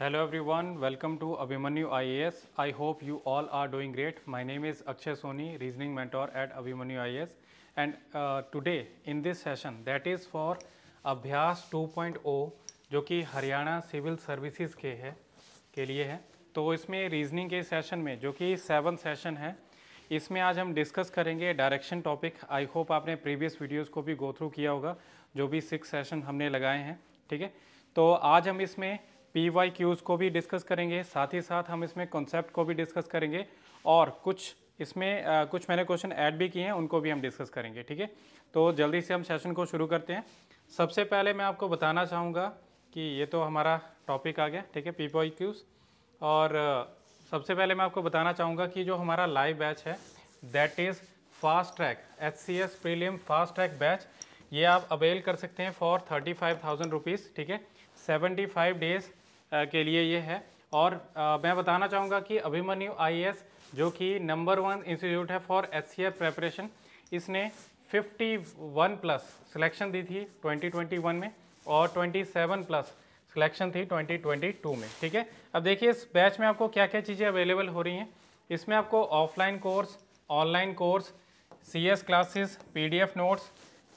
Hello everyone welcome to Abhimanyu I A S I hope you all are doing great my name is Akshay Soni reasoning mentor at Abhimanyu I A S and today in this session that is for Abhyas two point O जो कि Haryana civil services के है के लिए है तो इसमें reasoning के सेशन में जो कि सेवन सेशन है इसमें आज हम डिस्कस करेंगे डायरेक्शन टॉपिक आई होप आपने प्रीवियस वीडियोज़ को भी गो थ्रू किया होगा जो भी सिक्स सेशन हमने लगाए हैं ठीक है तो आज हम इसमें पी वाई क्यूज़ को भी डिस्कस करेंगे साथ ही साथ हम इसमें कॉन्सेप्ट को भी डिस्कस करेंगे और कुछ इसमें आ, कुछ मैंने क्वेश्चन ऐड भी किए हैं उनको भी हम डिस्कस करेंगे ठीक है तो जल्दी से हम सेशन को शुरू करते हैं सबसे पहले मैं आपको बताना चाहूँगा कि ये तो हमारा टॉपिक आ गया ठीक है पी वाई क्यूज़ और सबसे पहले मैं आपको बताना चाहूँगा कि जो हमारा लाइव बैच है that is fast track H C S prelim fast track batch ये आप अवेल कर सकते हैं for thirty five thousand rupees ठीक है सेवेंटी फाइव डेज़ के लिए ये है और मैं बताना चाहूँगा कि अभिमन्यु आई जो कि नंबर वन इंस्टीट्यूट है फॉर एच सी प्रेपरेशन इसने 51 प्लस सिलेक्शन दी थी 2021 में और 27 प्लस सिलेक्शन थी 2022 में ठीक है अब देखिए इस बैच में आपको क्या क्या चीज़ें अवेलेबल हो रही हैं इसमें आपको offline course online course C S classes P notes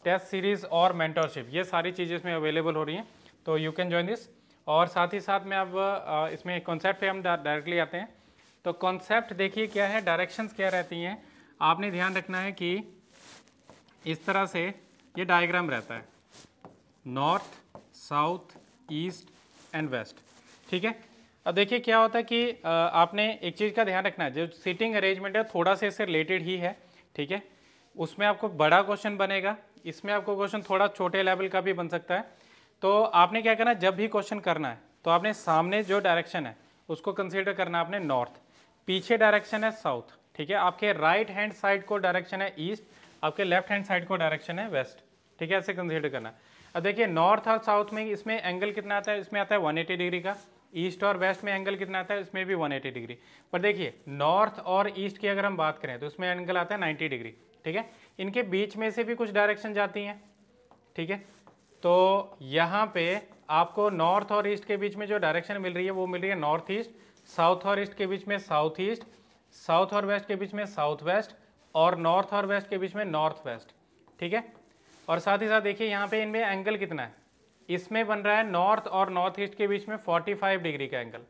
test series और मेंटरशिप ये सारी चीज़ें इसमें अवेलेबल हो रही हैं तो यू कैन जॉइन दिस और साथ ही साथ में अब इसमें कॉन्सेप्ट हम डायरेक्टली आते हैं तो कॉन्सेप्ट देखिए क्या है डायरेक्शंस क्या रहती हैं आपने ध्यान रखना है कि इस तरह से ये डायग्राम रहता है north south east and west ठीक है अब देखिए क्या होता है कि आपने एक चीज़ का ध्यान रखना है जो सीटिंग अरेंजमेंट है थोड़ा सा इससे रिलेटेड ही है ठीक है उसमें आपको बड़ा क्वेश्चन बनेगा इसमें आपको क्वेश्चन थोड़ा छोटे लेवल का भी बन सकता है तो आपने क्या करना जब भी क्वेश्चन करना है तो आपने सामने जो डायरेक्शन है उसको कंसिडर करना आपने नॉर्थ पीछे डायरेक्शन है साउथ ठीक है आपके राइट हैंड साइड को डायरेक्शन है ईस्ट आपके लेफ्ट हैंड साइड को डायरेक्शन है वेस्ट ठीक है ऐसे कंसिडर करना अब देखिए नॉर्थ और साउथ में इसमें एंगल कितना आता है इसमें आता है वन डिग्री का ईस्ट और वेस्ट में एंगल कितना आता है इसमें भी 180 डिग्री पर देखिए नॉर्थ और ईस्ट की अगर हम बात करें तो इसमें एंगल आता है 90 डिग्री ठीक है इनके बीच में से भी कुछ डायरेक्शन जाती हैं ठीक है तो यहाँ पे आपको नॉर्थ और ईस्ट के बीच में जो डायरेक्शन मिल रही है वो मिल रही है नॉर्थ ईस्ट साउथ और ईस्ट के बीच में साउथ ईस्ट साउथ और वेस्ट के बीच में साउथ वेस्ट और नॉर्थ और वेस्ट के बीच में नॉर्थ वेस्ट ठीक है और साथ ही साथ देखिए यहाँ पे इनमें एंगल कितना है इसमें बन रहा है नॉर्थ और नॉर्थ ईस्ट के बीच में 45 डिग्री का एंगल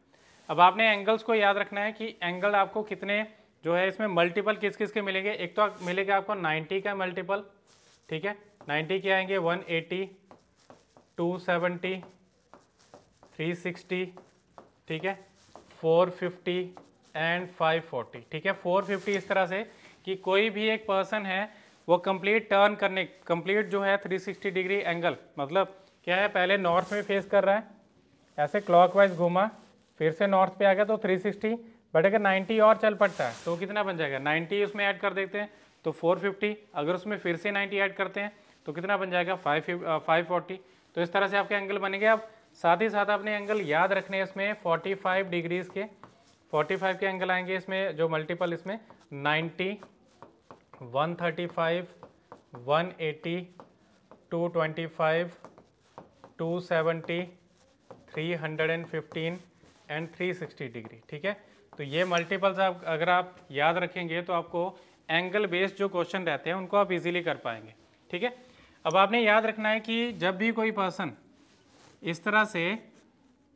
अब आपने एंगल्स को याद रखना है कि एंगल आपको कितने जो है इसमें मल्टीपल किस किस के मिलेंगे एक तो मिलेगा आपको 90 का मल्टीपल ठीक है 90 के आएंगे 180 270, 360, ठीक है 450 एंड 540 ठीक है 450 इस तरह से कि कोई भी एक पर्सन है वो कंप्लीट टर्न करने कंप्लीट जो है 360 डिग्री एंगल मतलब क्या है पहले नॉर्थ में फेस कर रहा है ऐसे क्लॉकवाइज घूमा फिर से नॉर्थ पे आ गया तो 360 बट अगर नाइन्टी और चल पड़ता है तो कितना बन जाएगा 90 उसमें ऐड कर देते हैं तो 450 अगर उसमें फिर से 90 ऐड करते हैं तो कितना बन जाएगा 5 540 तो इस तरह से आपके एंगल बनेंगे आप साथ ही साथ आपने एंगल याद रखने हैं इसमें 45 डिग्रीज़ के 45 के एंगल आएंगे इसमें जो मल्टीपल इसमें 90, 135, 180, 225, 270, 315 एंड 360 डिग्री ठीक है तो ये मल्टीपल्स आप अगर आप याद रखेंगे तो आपको एंगल बेस्ड जो क्वेश्चन रहते हैं उनको आप इजीली कर पाएंगे ठीक है अब आपने याद रखना है कि जब भी कोई पर्सन इस तरह से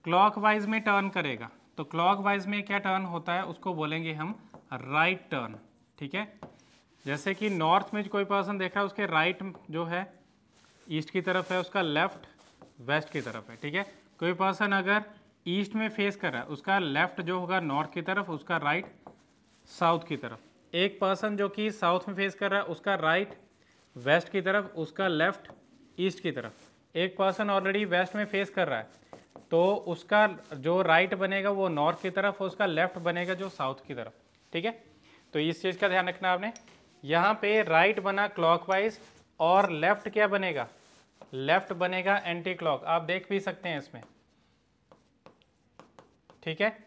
क्लॉकवाइज में टर्न करेगा तो क्लॉकवाइज में क्या टर्न होता है उसको बोलेंगे हम राइट टर्न ठीक है जैसे कि नॉर्थ में कोई पर्सन देख रहा है उसके राइट जो है ईस्ट की तरफ है उसका लेफ्ट वेस्ट की तरफ है ठीक है कोई पर्सन अगर ईस्ट में फेस कर रहा है उसका लेफ्ट जो होगा नॉर्थ की तरफ उसका राइट साउथ की तरफ एक पर्सन जो कि साउथ में फेस कर रहा है उसका राइट वेस्ट की तरफ उसका लेफ्ट ईस्ट की तरफ एक पर्सन ऑलरेडी वेस्ट में फेस कर रहा है तो उसका जो राइट बनेगा वो नॉर्थ की तरफ उसका लेफ्ट बनेगा जो साउथ की तरफ ठीक है तो इस चीज़ का ध्यान रखना आपने यहाँ पे राइट बना क्लॉकवाइज और लेफ्ट क्या बनेगा लेफ्ट बनेगा एंटी क्लॉक आप देख भी सकते हैं इसमें ठीक है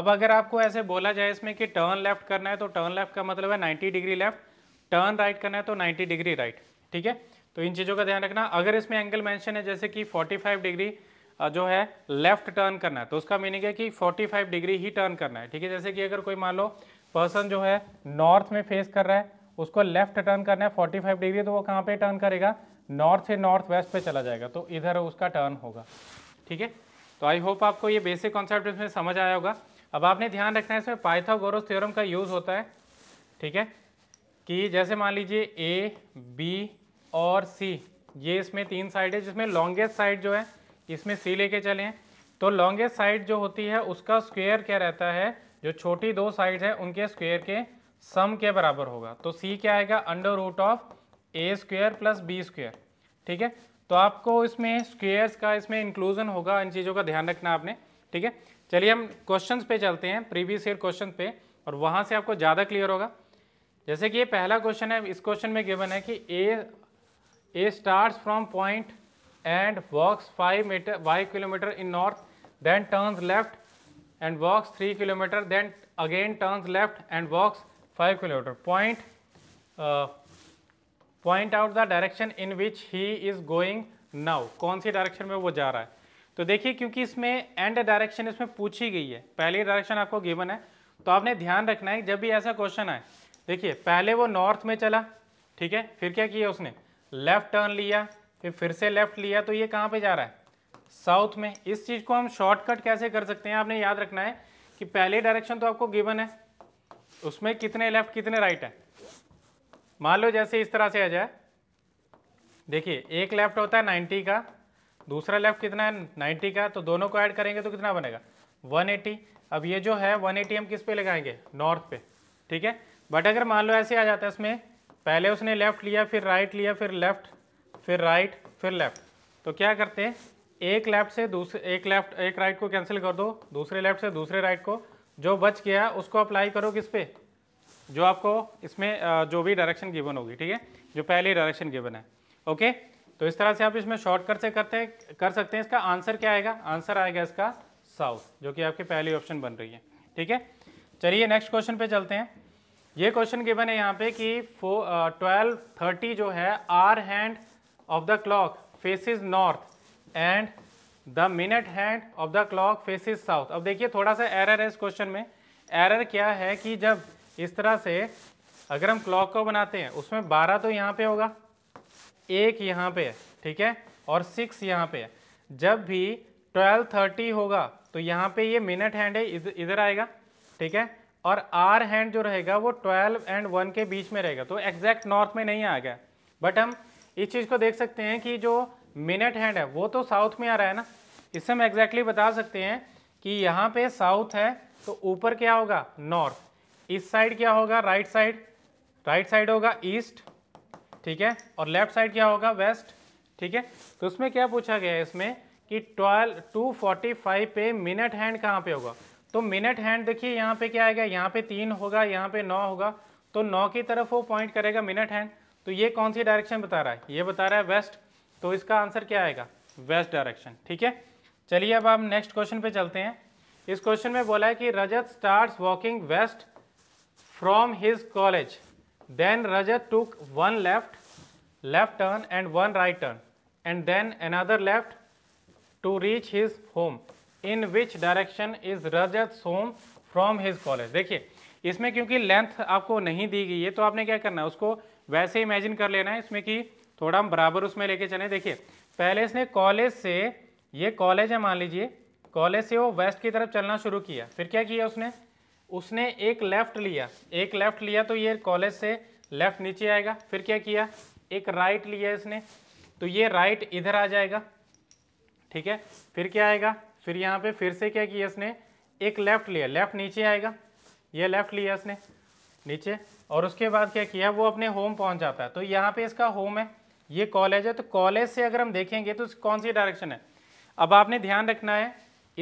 अब अगर आपको ऐसे बोला जाए इसमें कि टर्न लेफ्ट करना है तो टर्न लेफ्ट का मतलब है ninety degree left turn right करना है तो 90 डिग्री राइट ठीक है तो इन चीज़ों का ध्यान रखना अगर इसमें एंगल मेंशन है जैसे कि 45 डिग्री जो है लेफ्ट टर्न करना है तो उसका मीनिंग है कि 45 डिग्री ही टर्न करना है ठीक है जैसे कि अगर कोई मान लो पर्सन जो है नॉर्थ में फेस कर रहा है उसको लेफ्ट टर्न करना है फोर्टी डिग्री तो वो कहाँ पर टर्न करेगा नॉर्थ से नॉर्थ वेस्ट पर चला जाएगा तो इधर उसका टर्न होगा ठीक है तो आई होप आपको ये बेसिक कॉन्सेप्ट इसमें समझ आया होगा अब आपने ध्यान रखना है इसमें पाइथागोरस थ्योरम का यूज़ होता है ठीक है कि जैसे मान लीजिए ए बी और सी ये इसमें तीन साइड है जिसमें लॉन्गेस्ट साइड जो है इसमें सी लेके चलें तो लॉन्गेस्ट साइड जो होती है उसका स्क्वेयर क्या रहता है जो छोटी दो साइड है उनके स्क्वेयर के सम के बराबर होगा तो सी क्या आएगा under root of A square plus B square ठीक है तो आपको इसमें स्क्वेयर्स का इसमें इंक्लूजन होगा इन चीज़ों का ध्यान रखना आपने ठीक है चलिए हम क्वेश्चंस पे चलते हैं प्रीवियस ईयर क्वेश्चन पे और वहाँ से आपको ज़्यादा क्लियर होगा जैसे कि ये पहला क्वेश्चन है इस क्वेश्चन में गिवन है कि A A start from point and walks five metre five kilometre in north then turns left and walks three kilometre then again turns left and walks five kilometre point point out the direction in which he is going now कौन सी direction में वो जा रहा है तो देखिए क्योंकि इसमें एंड डायरेक्शन इसमें पूछी गई है पहली डायरेक्शन आपको गिवन है तो आपने ध्यान रखना है जब भी ऐसा क्वेश्चन आए देखिए पहले वो नॉर्थ में चला ठीक है फिर क्या किया उसने लेफ्ट टर्न लिया फिर फिर से लेफ्ट लिया तो ये कहाँ पे जा रहा है साउथ में इस चीज़ को हम शॉर्टकट कैसे कर सकते हैं आपने याद रखना है कि पहले डायरेक्शन तो आपको गिवन है उसमें कितने लेफ्ट कितने राइट है मान लो जैसे इस तरह से आ जाए देखिए एक लेफ्ट होता है 90 का दूसरा लेफ्ट कितना है 90 का तो दोनों को ऐड करेंगे तो कितना बनेगा 180 अब ये जो है 180 हम किस पे लगाएंगे नॉर्थ पे ठीक है बट अगर मान लो ऐसे आ जाता है इसमें पहले उसने लेफ़्ट लिया फिर राइट लिया फिर लेफ़्ट फिर राइट फिर लेफ़्ट तो क्या करते हैं एक लेफ़्ट से दूसरे एक लेफ़्ट एक राइट को कैंसिल कर दो दूसरे लेफ़्ट से दूसरे राइट को जो बच गया उसको अप्लाई करो किस पे जो आपको इसमें जो भी डायरेक्शन गिवन होगी ठीक है जो पहले डायरेक्शन गिवन है ओके तो इस तरह से आप इसमें शॉर्टकट से करते कर सकते हैं इसका आंसर क्या आएगा आंसर आएगा इसका साउथ जो कि आपकी पहली ऑप्शन बन रही है ठीक है चलिए नेक्स्ट क्वेश्चन पे चलते हैं ये क्वेश्चन गिवन है यहाँ पे कि ट्वेल्व थर्टी uh, जो है hour hand of the clock faces north and the minute hand of the clock faces south अब देखिए थोड़ा सा एरर है इस क्वेश्चन में एरर क्या है कि जब इस तरह से अगर हम क्लॉक को बनाते हैं उसमें बारह तो यहाँ पे होगा एक यहाँ पे है ठीक है और सिक्स यहाँ पे है जब भी ट्वेल्व थर्टी होगा तो यहाँ पे ये मिनट हैंड है इधर आएगा ठीक है और आर हैंड जो रहेगा वो ट्वेल्व एंड वन के बीच में रहेगा तो एग्जैक्ट नॉर्थ में नहीं आ गया बट हम इस चीज़ को देख सकते हैं कि जो मिनट हैंड है वो तो साउथ में आ रहा है ना इससे हम एग्जैक्टली बता सकते हैं कि यहाँ पे साउथ है तो ऊपर क्या होगा नॉर्थ इस साइड क्या होगा राइट साइड राइट साइड होगा ईस्ट ठीक है और लेफ्ट साइड क्या होगा वेस्ट ठीक है तो उसमें क्या पूछा गया है इसमें कि ट्वेल्व टू फोर्टी फाइव पे मिनट हैंड कहाँ पे होगा तो मिनट हैंड देखिए यहाँ पे क्या आएगा यहाँ पे तीन होगा यहाँ पे नौ होगा तो नौ की तरफ वो पॉइंट करेगा मिनट हैंड तो ये कौन सी डायरेक्शन बता रहा है ये बता रहा है वेस्ट तो इसका आंसर क्या आएगा वेस्ट डायरेक्शन ठीक है चलिए अब आप नेक्स्ट क्वेश्चन पे चलते हैं इस क्वेश्चन में बोला है कि Rajat start walking west from his college then Rajat took one left left turn and one right turn and then another left to reach his home in which direction is Rajat some from his college देखिए इसमें क्योंकि length आपको नहीं दी गई है तो आपने क्या करना है उसको वैसे इमेजिन कर लेना है इसमें कि थोड़ा हम बराबर उसमें लेके चले देखिए पहले इसने कॉलेज से ये कॉलेज है मान लीजिए कॉलेज से वो वेस्ट की तरफ चलना शुरू किया फिर क्या किया उसने उसने एक लेफ़्ट लिया एक लेफ़्ट लिया तो ये कॉलेज से लेफ़्ट नीचे आएगा फिर क्या किया एक राइट लिया इसने तो ये राइट इधर आ जाएगा ठीक है फिर क्या आएगा फिर यहाँ पे फिर से क्या किया इसने एक लेफ़्ट लिया लेफ़्ट नीचे आएगा ये लेफ़्ट लिया इसने नीचे और उसके बाद क्या किया वो अपने होम पहुँच जाता है तो यहाँ पे इसका होम है ये कॉलेज है तो कॉलेज से अगर हम देखेंगे तो कौन सी डायरेक्शन है अब आपने ध्यान रखना है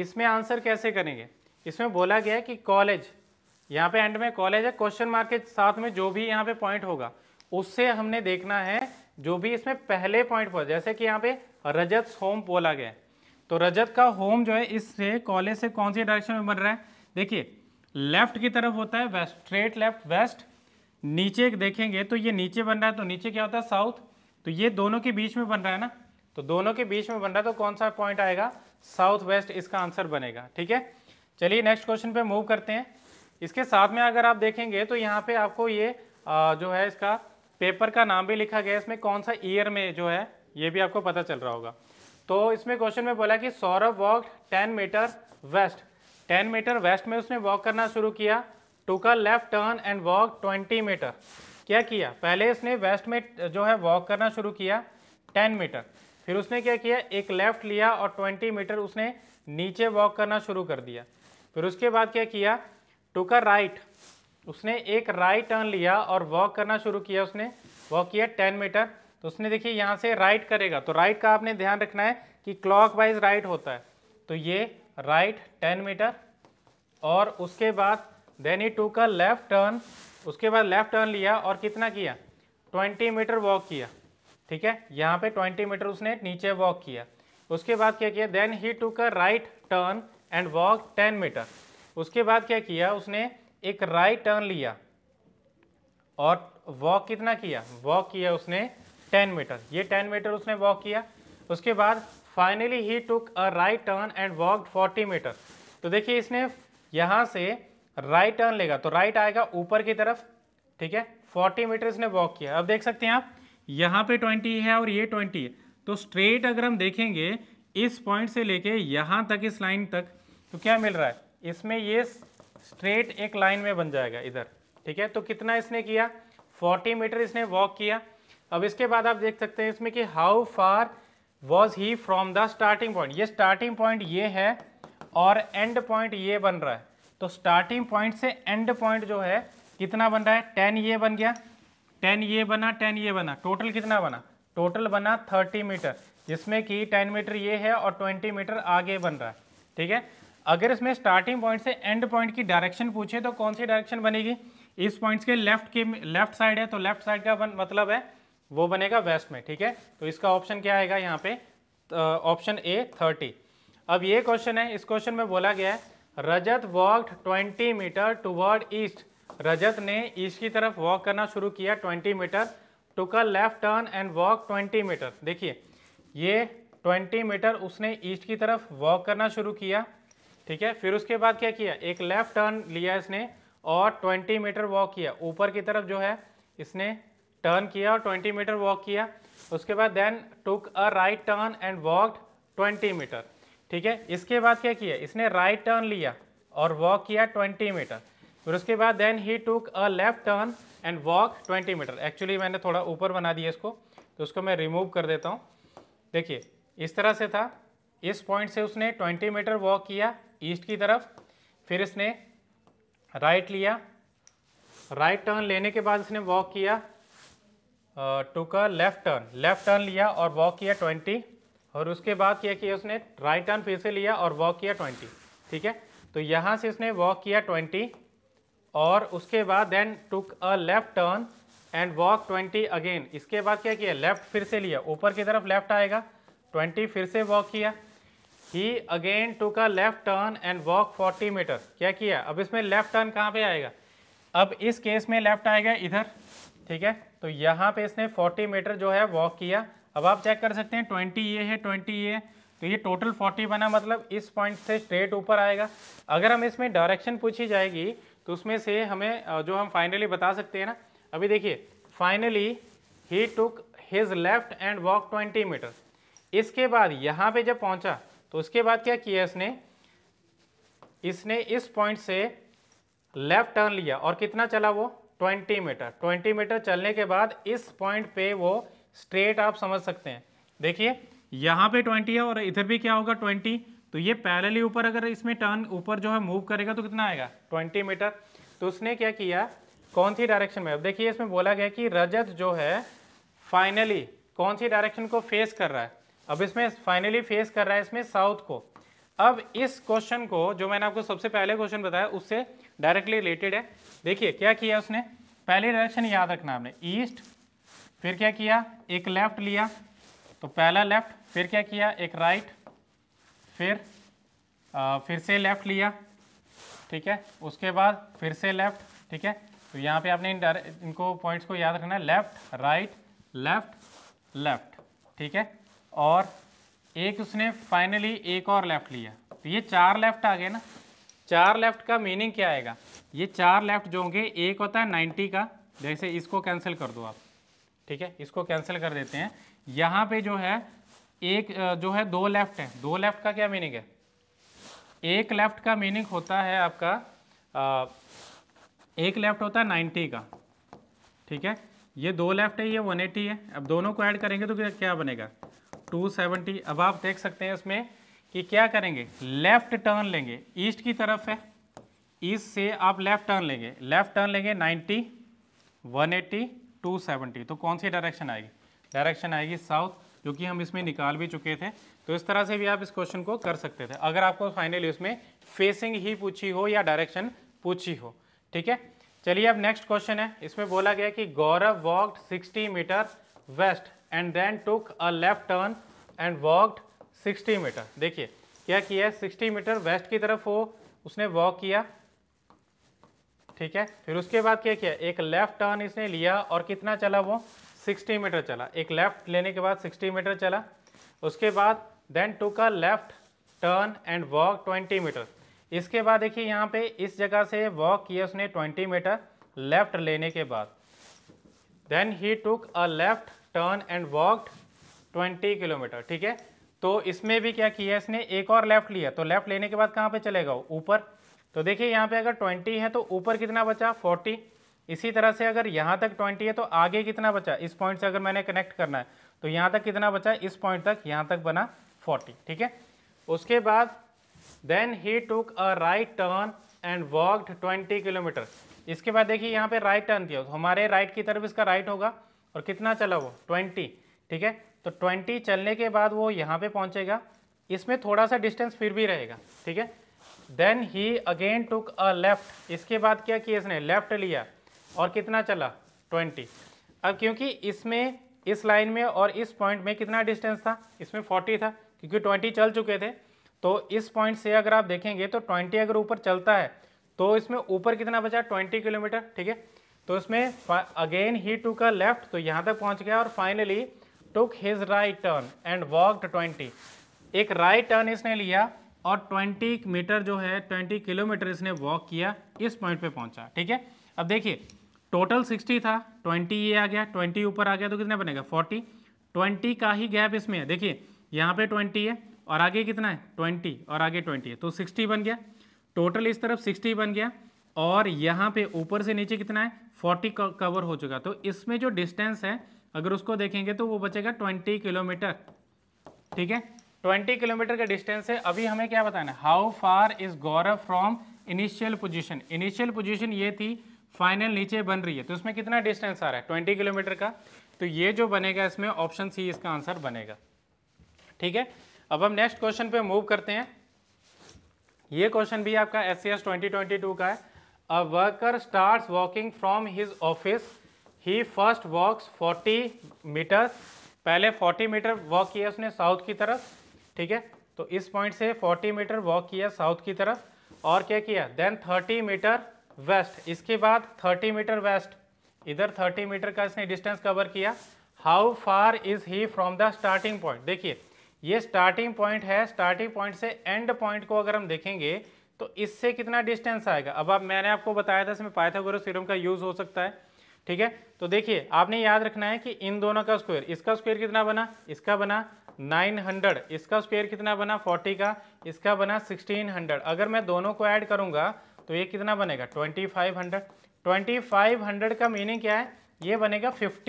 इसमें आंसर कैसे करेंगे इसमें बोला गया है कि कॉलेज यहाँ पे एंड में कॉलेज है क्वेश्चन मार्क के साथ में जो भी यहाँ पे पॉइंट होगा उससे हमने देखना है जो भी इसमें पहले पॉइंट पर जैसे कि यहाँ पे रजत होम बोला गया है तो रजत का होम जो है इससे कॉलेज से कौन सी डायरेक्शन में बन रहा है देखिए लेफ्ट की तरफ होता है वेस्ट स्ट्रेट लेफ्ट वेस्ट नीचे देखेंगे तो ये नीचे बन रहा है तो नीचे क्या होता है साउथ तो ये दोनों के बीच में बन रहा है ना तो दोनों के बीच में बन रहा है तो कौन सा पॉइंट आएगा साउथ वेस्ट इसका आंसर बनेगा ठीक है चलिए नेक्स्ट क्वेश्चन पे मूव करते हैं इसके साथ में अगर आप देखेंगे तो यहाँ पे आपको ये जो है इसका पेपर का नाम भी लिखा गया है इसमें कौन सा ईयर में जो है ये भी आपको पता चल रहा होगा तो इसमें क्वेश्चन में बोला कि Saurabh walk 10 metre west 10 metre west में उसने वॉक करना शुरू किया took a left turn and walk 20 metre क्या किया पहले इसने वेस्ट में जो है वॉक करना शुरू किया 10 मीटर फिर उसने क्या किया एक लेफ्ट लिया और 20 मीटर उसने नीचे वॉक करना शुरू कर दिया फिर उसके बाद क्या किया टूका राइट उसने एक राइट टर्न लिया और वॉक करना शुरू किया उसने वॉक किया टेन मीटर तो उसने देखिए यहाँ से राइट करेगा तो राइट का आपने ध्यान रखना है कि क्लॉक वाइज राइट होता है तो ये राइट टेन मीटर और उसके बाद then he took a left turn उसके बाद लेफ्ट टर्न लिया और कितना किया ट्वेंटी मीटर वॉक किया ठीक है यहाँ पे ट्वेंटी मीटर उसने नीचे वॉक किया उसके बाद क्या किया then he took a right turn and walk ten metre उसके बाद क्या किया उसने एक राइट टर्न लिया और वॉक कितना किया वॉक किया उसने टेन मीटर ये टेन मीटर उसने वॉक किया उसके बाद finally he took a right turn and walk forty metre तो देखिए इसने यहाँ से राइट टर्न लेगा तो राइट आएगा ऊपर की तरफ ठीक है फोर्टी मीटर इसने वॉक किया अब देख सकते हैं आप यहाँ पे ट्वेंटी है और ये ट्वेंटी है तो स्ट्रेट अगर हम देखेंगे इस पॉइंट से लेके यहाँ तक इस लाइन तक तो क्या मिल रहा है इसमें ये स्ट्रेट एक लाइन में बन जाएगा इधर ठीक है तो कितना इसने किया 40 मीटर इसने वॉक किया अब इसके बाद आप देख सकते हैं इसमें कि how far was he from the starting point ये स्टार्टिंग पॉइंट ये है और एंड पॉइंट ये बन रहा है तो स्टार्टिंग पॉइंट से एंड पॉइंट जो है कितना बन रहा है टेन ये बन गया टेन ये बना टेन ये बना टोटल कितना बना टोटल बना थर्टी मीटर जिसमें कि टेन मीटर ये है और ट्वेंटी मीटर आगे बन रहा है ठीक है अगर इसमें स्टार्टिंग पॉइंट से एंड पॉइंट की डायरेक्शन पूछे तो कौन सी डायरेक्शन बनेगी इस पॉइंट्स के लेफ्ट के लेफ्ट साइड है तो लेफ्ट साइड का बन, मतलब है वो बनेगा वेस्ट में ठीक है तो इसका ऑप्शन क्या आएगा यहाँ पे ऑप्शन ए थर्टी अब ये क्वेश्चन है इस क्वेश्चन में बोला गया है Rajat walked 20 metre toward east Rajat ने ईस्ट की तरफ वॉक करना शुरू किया 20 metre took a left turn and walk 20 metre देखिए ये 20 मीटर उसने ईस्ट की तरफ वॉक करना शुरू किया ठीक है फिर उसके बाद क्या किया एक लेफ्ट टर्न लिया इसने और 20 मीटर वॉक किया ऊपर की तरफ जो है इसने टर्न किया और 20 मीटर वॉक किया उसके बाद then took a right turn and walked 20 metre ठीक है इसके बाद क्या किया इसने राइट टर्न लिया और वॉक किया 20 मीटर फिर उसके बाद then he took a left turn and walk 20 metre actually मैंने थोड़ा ऊपर बना दिया इसको तो उसको मैं रिमूव कर देता हूँ देखिए इस तरह से था इस पॉइंट से उसने 20 मीटर वॉक किया ईस्ट की तरफ फिर इसने राइट लिया राइट टर्न लेने के बाद इसने वॉक किया took a left turn left turn लिया और वॉक किया ट्वेंटी और उसके बाद क्या किया उसने राइट टर्न फिर से लिया और वॉक किया ट्वेंटी ठीक है तो यहाँ से उसने वॉक किया ट्वेंटी और उसके बाद then took a left turn and walk twenty again इसके बाद क्या किया लेफ्ट फिर से लिया ऊपर की तरफ लेफ्ट आएगा ट्वेंटी फिर से वॉक किया he again took a left turn and walk forty metre क्या किया अब इसमें लेफ्ट टर्न कहाँ पे आएगा अब इस केस में लेफ्ट आएगा इधर ठीक है तो यहाँ पे इसने 40 मीटर जो है वॉक किया अब आप चेक कर सकते हैं 20 ये है 20 ये तो ये टोटल 40 बना मतलब इस पॉइंट से स्ट्रेट ऊपर आएगा अगर हम इसमें डायरेक्शन पूछी जाएगी तो उसमें से हमें जो हम फाइनली बता सकते हैं ना अभी देखिए finally he took his left and walk 20 metre इसके बाद यहाँ पे जब पहुँचा तो उसके बाद क्या किया इसने इसने इस पॉइंट से लेफ्ट टर्न लिया और कितना चला वो 20 मीटर 20 मीटर चलने के बाद इस पॉइंट पे वो स्ट्रेट आप समझ सकते हैं देखिए यहाँ पे 20 है और इधर भी क्या होगा 20 तो ये ही ऊपर अगर इसमें टर्न ऊपर जो है मूव करेगा तो कितना आएगा 20 मीटर तो उसने क्या किया कौन सी डायरेक्शन में अब देखिए इसमें बोला गया कि रजत जो है फाइनली कौन सी डायरेक्शन को फेस कर रहा है अब इसमें फाइनली फेस कर रहा है इसमें साउथ को अब इस क्वेश्चन को जो मैंने आपको सबसे पहले क्वेश्चन बताया उससे डायरेक्टली रिलेटेड है देखिए क्या किया उसने पहले डायरेक्शन याद रखना आपने ईस्ट फिर क्या किया एक लेफ्ट लिया तो पहला लेफ्ट फिर क्या किया एक राइट फिर आ, फिर से लेफ्ट लिया ठीक है उसके बाद फिर से लेफ्ट ठीक है तो यहाँ पे आपने इन इनको पॉइंट्स को याद रखना है लेफ्ट राइट लेफ्ट लेफ्ट ठीक है और एक उसने फाइनली एक और लेफ्ट लिया तो ये चार लेफ्ट आ गए ना चार लेफ्ट का मीनिंग क्या आएगा ये चार लेफ्ट जो होंगे एक होता है नाइन्टी का जैसे इसको कैंसिल कर दो आप ठीक है इसको कैंसिल कर देते हैं यहाँ पे जो है एक जो है दो लेफ्ट है दो लेफ्ट का क्या मीनिंग है एक लेफ्ट का मीनिंग होता है आपका आ, एक लेफ्ट होता है नाइन्टी का ठीक है ये दो लेफ्ट है ये वन एटी है अब दोनों को ऐड करेंगे तो क्या बनेगा टू सेवेंटी अब आप देख सकते हैं इसमें कि क्या करेंगे लेफ्ट टर्न लेंगे ईस्ट की तरफ है ईस्ट से आप लेफ्ट टर्न लेंगे लेफ्ट टर्न लेंगे 90, 180, 270 तो कौन सी डायरेक्शन आएगी डायरेक्शन आएगी साउथ जो कि हम इसमें निकाल भी चुके थे तो इस तरह से भी आप इस क्वेश्चन को कर सकते थे अगर आपको फाइनली उसमें फेसिंग ही पूछी हो या डायरेक्शन पूछी हो ठीक है चलिए अब नेक्स्ट क्वेश्चन है इसमें बोला गया कि Gaurav walked 60 metre west and then took a left turn and walked 60 metre देखिए क्या किया है 60 मीटर वेस्ट की तरफ हो उसने वॉक किया ठीक है फिर उसके बाद क्या किया एक लेफ्ट टर्न इसने लिया और कितना चला वो 60 मीटर चला एक लेफ्ट लेने के बाद 60 मीटर चला उसके बाद then took a left turn and walk 20 metre इसके बाद देखिए यहाँ पे इस जगह से वॉक किया उसने 20 मीटर लेफ्ट लेने के बाद then he took a left turn and walked 20 kilometre ठीक है तो इसमें भी क्या किया इसने एक और लेफ्ट लिया तो लेफ्ट लेने के बाद कहाँ पे चलेगा ऊपर तो देखिए यहाँ पे अगर ट्वेंटी है तो ऊपर कितना बचा फोर्टी इसी तरह से अगर यहाँ तक ट्वेंटी है तो आगे कितना बचा इस पॉइंट से अगर मैंने कनेक्ट करना है तो यहाँ तक कितना बचा इस पॉइंट तक यहाँ तक बना फोर्टी ठीक है उसके बाद then he took a right turn and walked twenty kilometre इसके बाद देखिए यहाँ पे राइट टर्न दिया हमारे राइट की तरफ इसका राइट होगा और कितना चला वो ट्वेंटी ठीक है तो ट्वेंटी चलने के बाद वो यहाँ पर पहुँचेगा इसमें थोड़ा सा डिस्टेंस फिर भी रहेगा ठीक है then he again took a left इसके बाद क्या किया इसने लेफ़्ट लिया और कितना चला ट्वेंटी अब क्योंकि इसमें इस लाइन में और इस पॉइंट में कितना डिस्टेंस था इसमें फोर्टी था क्योंकि ट्वेंटी चल चुके थे तो इस पॉइंट से अगर आप देखेंगे तो ट्वेंटी अगर ऊपर चलता है तो इसमें ऊपर कितना बचा ट्वेंटी किलोमीटर ठीक है तो इसमें again he took a left तो यहाँ तक पहुँच गया और finally took his right turn and walked twenty एक राइट right टर्न इसने लिया और 20 मीटर जो है 20 किलोमीटर इसने वॉक किया इस पॉइंट पे पहुंचा ठीक है अब देखिए टोटल 60 था 20 ये आ गया 20 ऊपर आ गया तो कितना बनेगा 40 20 का ही गैप इसमें है देखिए यहाँ पे 20 है और आगे कितना है 20 और आगे 20 है तो 60 बन गया टोटल इस तरफ 60 बन गया और यहाँ पे ऊपर से नीचे कितना है फोर्टी कवर हो चुका तो इसमें जो डिस्टेंस है अगर उसको देखेंगे तो वो बचेगा ट्वेंटी किलोमीटर ठीक है 20 किलोमीटर का डिस्टेंस है अभी हमें क्या बताना है how far is Gaurav from initial position initial position ये थी फाइनल नीचे बन रही है तो उसमें कितना डिस्टेंस आ रहा है 20 किलोमीटर का तो ये जो बनेगा इसमें ऑप्शन सी इसका आंसर बनेगा ठीक है अब हम नेक्स्ट क्वेश्चन पे मूव करते हैं ये क्वेश्चन भी आपका एस सी एस का है a worker start walking from his office he first walks forty metres पहले फोर्टी मीटर वॉक किया उसने साउथ की तरफ ठीक है तो इस पॉइंट से 40 मीटर वॉक किया साउथ की तरफ और क्या किया देन 30 मीटर वेस्ट इसके बाद 30 मीटर वेस्ट इधर 30 मीटर का इसने डिस्टेंस कवर किया how far is he from the starting point देखिए ये स्टार्टिंग पॉइंट है स्टार्टिंग पॉइंट से एंड पॉइंट को अगर हम देखेंगे तो इससे कितना डिस्टेंस आएगा अब आप मैंने आपको बताया था इसमें पाइथागोरस सीरम का यूज़ हो सकता है ठीक है तो देखिए आपने याद रखना है कि इन दोनों का स्क्वायर इसका स्क्वायर कितना बना इसका बना 900 इसका स्क्वायर कितना बना 40 का इसका बना 1600 अगर मैं दोनों को ऐड करूंगा तो ये कितना बनेगा 2500 2500 का मीनिंग क्या है ये बनेगा 50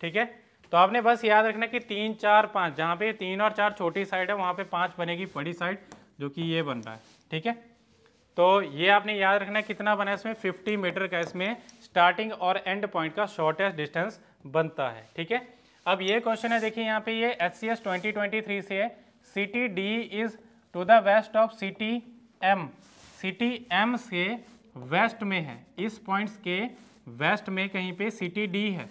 ठीक है तो आपने बस याद रखना कि तीन चार पाँच जहाँ पे तीन और चार छोटी साइड है वहाँ पे पाँच बनेगी बड़ी साइड जो कि ये बन रहा है ठीक है तो ये आपने याद रखना कितना बना इसमें 50 मीटर का इसमें स्टार्टिंग और एंड पॉइंट का शॉर्टेस्ट डिस्टेंस बनता है ठीक है अब ये क्वेश्चन है देखिए यहाँ पे ये S C S twenty twenty three से है city D is to the west of city M city M से वेस्ट में है इस पॉइंट्स के वेस्ट में कहीं पे सिटी डी है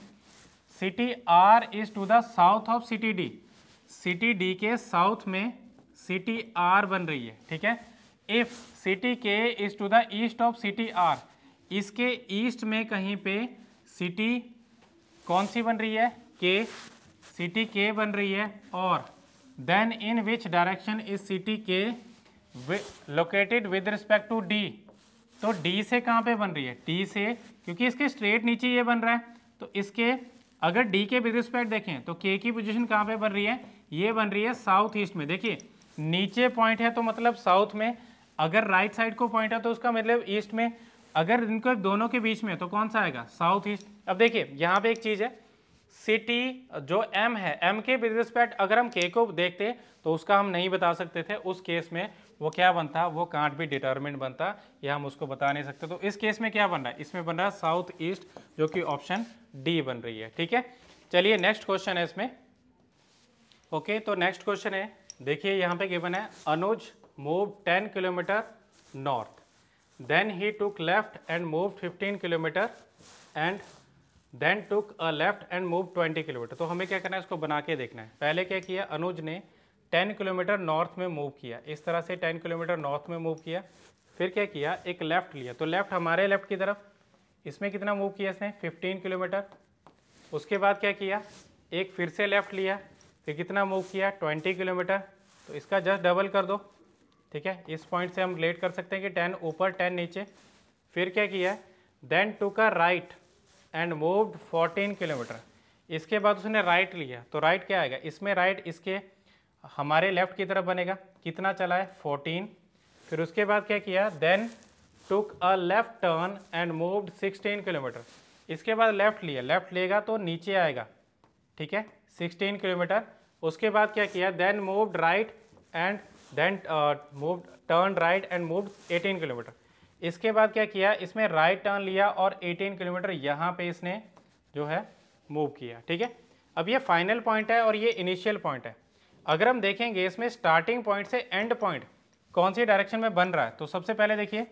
city R is to the south of city D city D के साउथ में सिटी आर बन रही है ठीक है if city K is to the east of city R इसके ईस्ट में कहीं पे सिटी कौन सी बन रही है के सिटी के बन रही है और then in which direction is city K located with respect to D तो डी से कहाँ पे बन रही है टी से क्योंकि इसके स्ट्रेट नीचे ये बन रहा है तो इसके अगर डी के विद रिस्पेक्ट देखें तो के की पोजिशन कहाँ पे बन रही है ये बन रही है साउथ ईस्ट में देखिए नीचे पॉइंट है तो मतलब साउथ में अगर राइट साइड को पॉइंट है तो उसका मतलब ईस्ट में अगर इनको दोनों के बीच में है तो कौन सा आएगा साउथ ईस्ट अब देखिए यहाँ पे एक चीज़ है सिटी जो एम है एम के विद रिस्पेक्ट अगर हम के को देखते तो उसका हम नहीं बता सकते थे उस केस में वो क्या बनता वो कांट भी डिटर्मिनेंट बनता या हम उसको बता नहीं सकते तो इस केस में क्या बन रहा है इसमें बन रहा है साउथ ईस्ट जो कि ऑप्शन डी बन रही है ठीक है चलिए नेक्स्ट क्वेश्चन है इसमें ओके तो नेक्स्ट क्वेश्चन है देखिए यहाँ पे गिवन है Anuj move 10 kilometre north then he took left and move 15 kilometre and then took a left and move 20 kilometre तो हमें क्या करना है इसको बना के देखना है पहले क्या किया अनुज ने 10 किलोमीटर नॉर्थ में मूव किया इस तरह से 10 किलोमीटर नॉर्थ में मूव किया फिर क्या किया एक लेफ़्ट लिया तो लेफ़्ट हमारे लेफ़्ट की तरफ इसमें कितना मूव किया इसने 15 किलोमीटर उसके बाद क्या किया एक फिर से लेफ़्ट लिया फिर कितना मूव किया ट्वेंटी किलोमीटर तो इसका जस्ट डबल कर दो ठीक है इस पॉइंट से हम लेट कर सकते हैं कि टेन ऊपर टेन नीचे फिर क्या किया then took a right and moved 14 kilometre इसके बाद उसने राइट लिया तो राइट क्या आएगा इसमें राइट इसके हमारे लेफ्ट की तरफ बनेगा कितना चला है 14 फिर उसके बाद क्या किया then took a left turn and moved 16 kilometre इसके बाद लेफ्ट लिया लेफ्ट लेगा तो नीचे आएगा ठीक है 16 किलोमीटर उसके बाद क्या किया then moved right and then moved turn right and moved 18 kilometre इसके बाद क्या किया इसमें राइट टर्न लिया और 18 किलोमीटर यहाँ पे इसने जो है मूव किया ठीक है अब ये फाइनल पॉइंट है और ये इनिशियल पॉइंट है अगर हम देखेंगे इसमें स्टार्टिंग पॉइंट से एंड पॉइंट कौन सी डायरेक्शन में बन रहा है तो सबसे पहले देखिए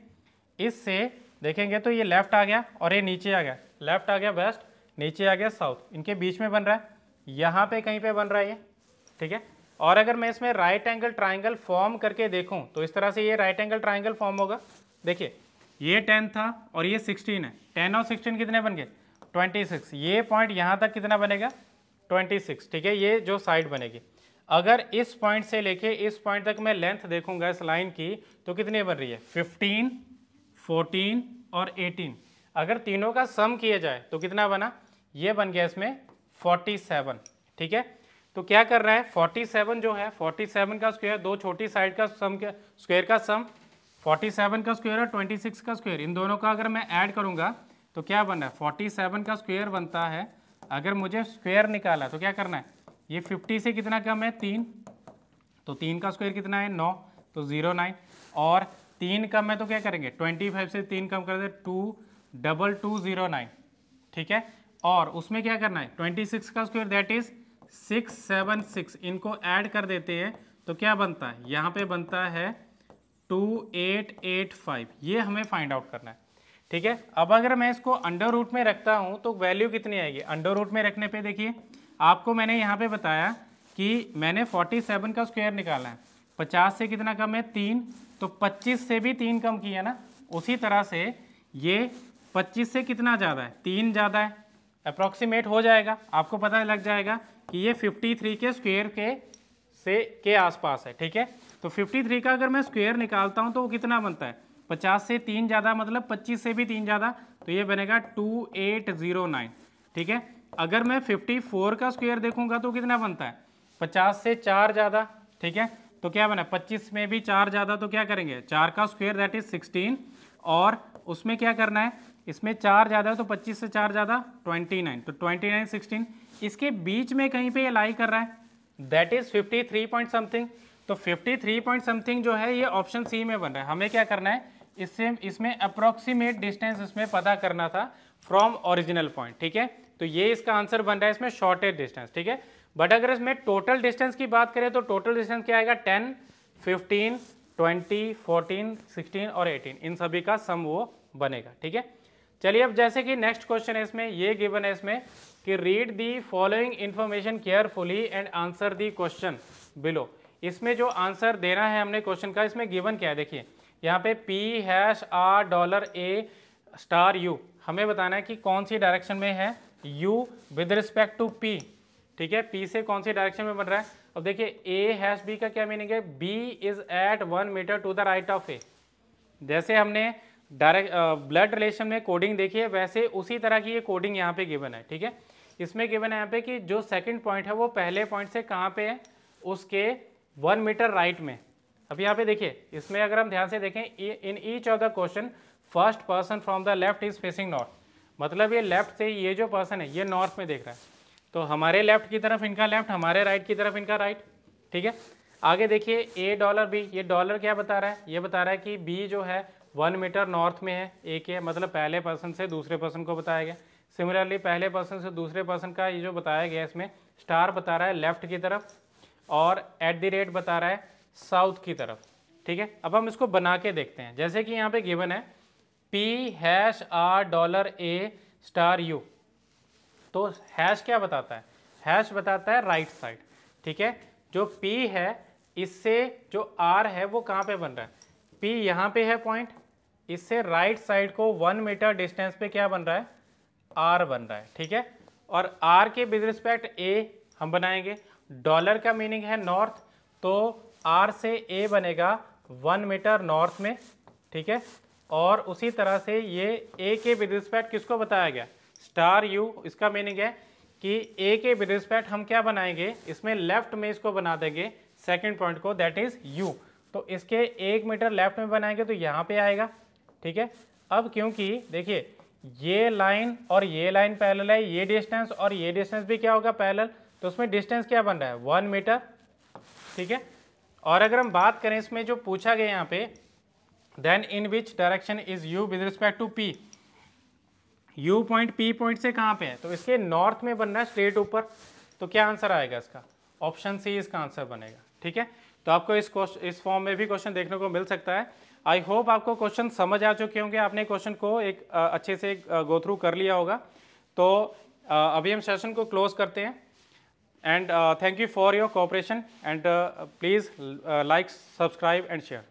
इससे देखेंगे तो ये लेफ्ट आ गया और ये नीचे आ गया लेफ्ट आ गया वेस्ट नीचे आ गया साउथ इनके बीच में बन रहा है यहाँ पे कहीं पे बन रहा है ये ठीक है और अगर मैं इसमें राइट एंगल ट्राइंगल फॉर्म करके देखूँ तो इस तरह से ये राइट एंगल ट्राइंगल फॉर्म होगा देखिए ये टेन था और ये सिक्सटीन है टेन और सिक्सटीन कितने बन गए ट्वेंटी सिक्स ये पॉइंट यहाँ तक कितना बनेगा ट्वेंटी सिक्स ठीक है ये जो साइड बनेगी अगर इस पॉइंट से लेके इस पॉइंट तक मैं लेंथ देखूंगा इस लाइन की तो कितनी बन रही है फिफ्टीन फोर्टीन और एटीन अगर तीनों का सम किया जाए तो कितना बना ये बन गया इसमें फोर्टी सेवन ठीक है तो क्या कर रहा है फोर्टी सेवन जो है फोर्टी सेवन का स्क्वेयर दो छोटी साइड का सम स्क्वेयर का सम फोर्टी सेवन का स्क्वायर और ट्वेंटी सिक्स का स्क्वायर इन दोनों का अगर मैं ऐड करूँगा तो क्या रहा है फोर्टी सेवन का स्क्वायर बनता है अगर मुझे स्क्वायर निकाला तो क्या करना है ये फिफ्टी से कितना कम है तीन तो तीन का स्क्वायर कितना है नौ तो ज़ीरो नाइन और तीन कम है तो क्या करेंगे ट्वेंटी फाइव से तीन कम कर दे two double two zero nine ठीक है और उसमें क्या करना है ट्वेंटी सिक्स का square that is six seven six इनको ऐड कर देते हैं तो क्या बनता है यहाँ पे बनता है टू एट एट फाइव ये हमें फाइंड आउट करना है ठीक है अब अगर मैं इसको अंडर रूट में रखता हूँ तो वैल्यू कितनी आएगी अंडर रूट में रखने पे देखिए आपको मैंने यहाँ पे बताया कि मैंने 47 का स्क्वायर निकाला है 50 से कितना कम है तीन तो 25 से भी तीन कम किया ना उसी तरह से ये 25 से कितना ज़्यादा है तीन ज़्यादा है अप्रॉक्सीमेट हो जाएगा आपको पता लग जाएगा कि ये थ्री के स्क्वेयर के से के आसपास है ठीक है तो 53 का अगर मैं स्क्वेयर निकालता हूँ तो वो कितना बनता है 50 से तीन ज़्यादा मतलब 25 से भी तीन ज़्यादा तो ये बनेगा 2809 ठीक है अगर मैं 54 का स्क्वेयर देखूंगा तो कितना बनता है 50 से चार ज़्यादा ठीक है तो क्या बना पच्चीस में भी चार ज़्यादा तो क्या करेंगे चार का स्क्वेयर दैट इज़ सिक्सटीन और उसमें क्या करना है इसमें चार ज़्यादा है तो पच्चीस से चार ज़्यादा नाइन तो नाइन सिक्सटीन इसके बीच में कहीं पे ये लाई कर रहा है दैट इज़ 53 पॉइंट समथिंग तो 53 पॉइंट समथिंग जो है ये ऑप्शन सी में बन रहा है हमें क्या करना है इससे इसमें अप्रोक्सीमेट डिस्टेंस इसमें पता करना था फ्रॉम ओरिजिनल पॉइंट ठीक है तो ये इसका आंसर बन रहा है इसमें शॉर्टेज डिस्टेंस ठीक है बट अगर इसमें टोटल डिस्टेंस की बात करें तो टोटल डिस्टेंस क्या आएगा ten fifteen twenty fourteen sixteen और एटीन इन सभी का सम वो बनेगा ठीक है चलिए अब जैसे कि नेक्स्ट क्वेश्चन है इसमें ये गिवन है इसमें कि read the following information carefully and answer the question below इसमें जो आंसर देना है हमने क्वेश्चन का इसमें गिवन क्या है देखिए यहाँ पे P hash R dollar A star U हमें बताना है कि कौन सी डायरेक्शन में है U with respect to P ठीक है पी से कौन सी डायरेक्शन में बन रहा है अब देखिए ए हैश बी का क्या मीनिंग है B is at one metre to the right of A जैसे हमने डायरेक्ट ब्लड रिलेशन में कोडिंग देखी है वैसे उसी तरह की ये कोडिंग यहाँ पे गिवन है ठीक है इसमें गिवन है यहाँ पे कि जो सेकंड पॉइंट है वो पहले पॉइंट से कहाँ पे है उसके वन मीटर राइट में अब यहाँ पे देखिए इसमें अगर हम ध्यान से देखें in each of the question first person from the left is facing north मतलब ये लेफ्ट से ये जो पर्सन है ये नॉर्थ में देख रहा है तो हमारे लेफ्ट की तरफ इनका लेफ्ट हमारे राइट की तरफ इनका राइट ठीक है आगे देखिए ए डॉलर बी ये डॉलर क्या बता रहा है ये बता रहा है कि बी जो है वन मीटर नॉर्थ में है ए के मतलब पहले पर्सन से दूसरे पर्सन को बताया गया सिमिलरली पहले पर्सन से दूसरे पर्सन का ये जो बताया गया इसमें स्टार बता रहा है लेफ्ट की तरफ और एट द रेट बता रहा है साउथ की तरफ ठीक है अब हम इसको बना के देखते हैं जैसे कि यहाँ पे गिवन है P hash R dollar A star U तो हैश क्या बताता है हैश बताता है राइट साइड ठीक है जो पी है इससे जो आर है वो कहाँ पे बन रहा है पी यहाँ पे है पॉइंट इससे राइट साइड को वन मीटर डिस्टेंस पे क्या बन रहा है आर बन रहा है ठीक है और आर के विद रिस्पेक्ट ए हम बनाएंगे डॉलर का मीनिंग है नॉर्थ तो आर से ए बनेगा वन मीटर नॉर्थ में ठीक है और उसी तरह से ये ए के विद रिस्पेक्ट किसको बताया गया स्टार यू इसका मीनिंग है कि ए के विद रिस्पेक्ट हम क्या बनाएंगे इसमें लेफ्ट में इसको बना देंगे सेकंड पॉइंट को दैट इज़ यू तो इसके एक मीटर लेफ्ट में बनाएंगे तो यहाँ पे आएगा ठीक है अब क्योंकि देखिए ये लाइन और ये लाइन पैरेलल है ये डिस्टेंस और ये डिस्टेंस भी क्या होगा पैरेलल तो उसमें डिस्टेंस क्या बन रहा है वन मीटर ठीक है और अगर हम बात करें इसमें जो पूछा गया यहाँ पे then in which direction is U with respect to P U point P point से कहाँ पे है तो इसके नॉर्थ में बन रहा है स्ट्रेट ऊपर तो क्या आंसर आएगा इसका ऑप्शन सी इसका आंसर बनेगा ठीक है तो आपको इस क्वेश्चन इस फॉर्म में भी क्वेश्चन देखने को मिल सकता है आई होप आपको क्वेश्चन समझ आ चुके होंगे आपने क्वेश्चन को एक अच्छे से गो थ्रू कर लिया होगा तो अभी हम सेशन को क्लोज करते हैं and uh, thank you for your cooperation and uh, please uh, like, subscribe and share.